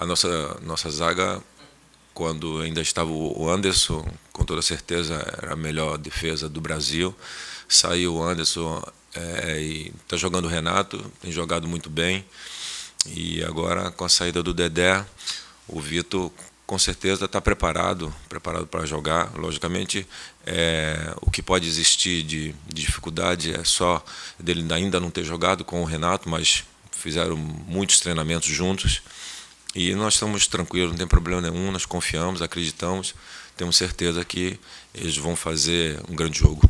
A nossa, nossa zaga, quando ainda estava o Anderson, com toda certeza era a melhor defesa do Brasil. Saiu o Anderson é, é e está jogando o Renato, tem jogado muito bem. E agora, com a saída do Dedé, o Vitor com certeza está preparado, preparado para jogar. Logicamente, é, o que pode existir de, de, dificuldade é só dele ainda não ter jogado com o Renato, mas fizeram muitos treinamentos juntos. E nós estamos tranquilos, não tem problema nenhum, nós confiamos, acreditamos, temos certeza que eles vão fazer um grande jogo.